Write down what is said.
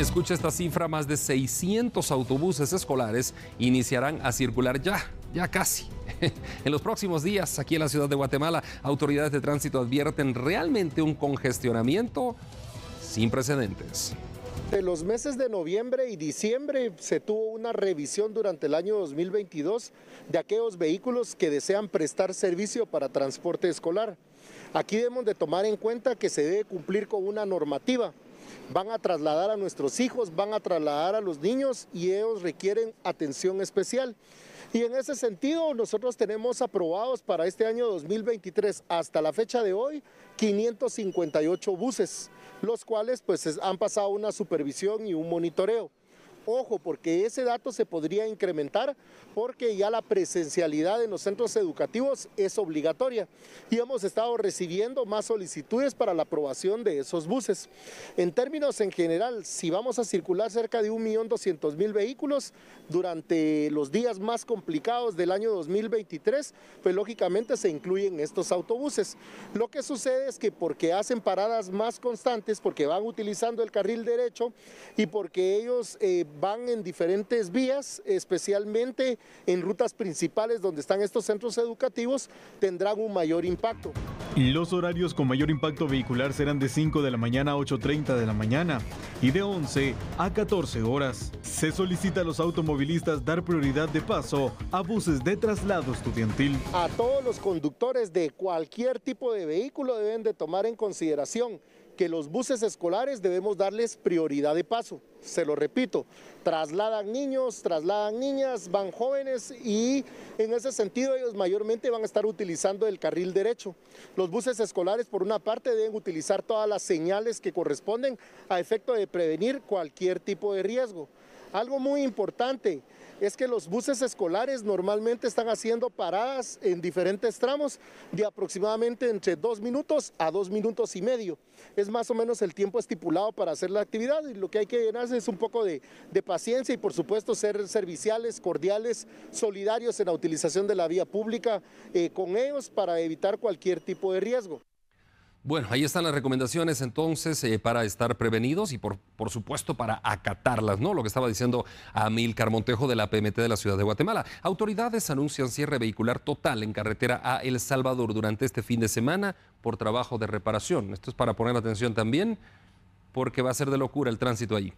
Escucha esta cifra, más de 600 autobuses escolares iniciarán a circular ya, ya casi. En los próximos días, aquí en la ciudad de Guatemala, autoridades de tránsito advierten realmente un congestionamiento sin precedentes. En los meses de noviembre y diciembre se tuvo una revisión durante el año 2022 de aquellos vehículos que desean prestar servicio para transporte escolar. Aquí debemos de tomar en cuenta que se debe cumplir con una normativa van a trasladar a nuestros hijos, van a trasladar a los niños y ellos requieren atención especial. Y en ese sentido, nosotros tenemos aprobados para este año 2023 hasta la fecha de hoy 558 buses, los cuales pues han pasado una supervisión y un monitoreo. Ojo, porque ese dato se podría incrementar porque ya la presencialidad en los centros educativos es obligatoria y hemos estado recibiendo más solicitudes para la aprobación de esos buses. En términos en general, si vamos a circular cerca de 1.200.000 vehículos durante los días más complicados del año 2023, pues lógicamente se incluyen estos autobuses. Lo que sucede es que porque hacen paradas más constantes, porque van utilizando el carril derecho y porque ellos eh, van en diferentes vías, especialmente en rutas principales donde están estos centros educativos, tendrán un mayor impacto. Los horarios con mayor impacto vehicular serán de 5 de la mañana a 8.30 de la mañana y de 11 a 14 horas. Se solicita a los automovilistas dar prioridad de paso a buses de traslado estudiantil. A todos los conductores de cualquier tipo de vehículo deben de tomar en consideración que los buses escolares debemos darles prioridad de paso. Se lo repito, trasladan niños, trasladan niñas, van jóvenes y en ese sentido ellos mayormente van a estar utilizando el carril derecho. Los buses escolares por una parte deben utilizar todas las señales que corresponden a efecto de prevenir cualquier tipo de riesgo. Algo muy importante es que los buses escolares normalmente están haciendo paradas en diferentes tramos de aproximadamente entre dos minutos a dos minutos y medio. Es más o menos el tiempo estipulado para hacer la actividad y lo que hay que llenarse es un poco de, paciencia y por supuesto ser serviciales, cordiales, solidarios en la utilización de la vía pública eh, con ellos para evitar cualquier tipo de riesgo. Bueno, ahí están las recomendaciones entonces eh, para estar prevenidos y por, por, supuesto para acatarlas, ¿no? Lo que estaba diciendo amil Carmontejo de la PMT de la Ciudad de Guatemala. Autoridades anuncian cierre vehicular total en carretera a El Salvador durante este fin de semana por trabajo de reparación. Esto es para poner la atención también porque va a ser de locura el tránsito allí.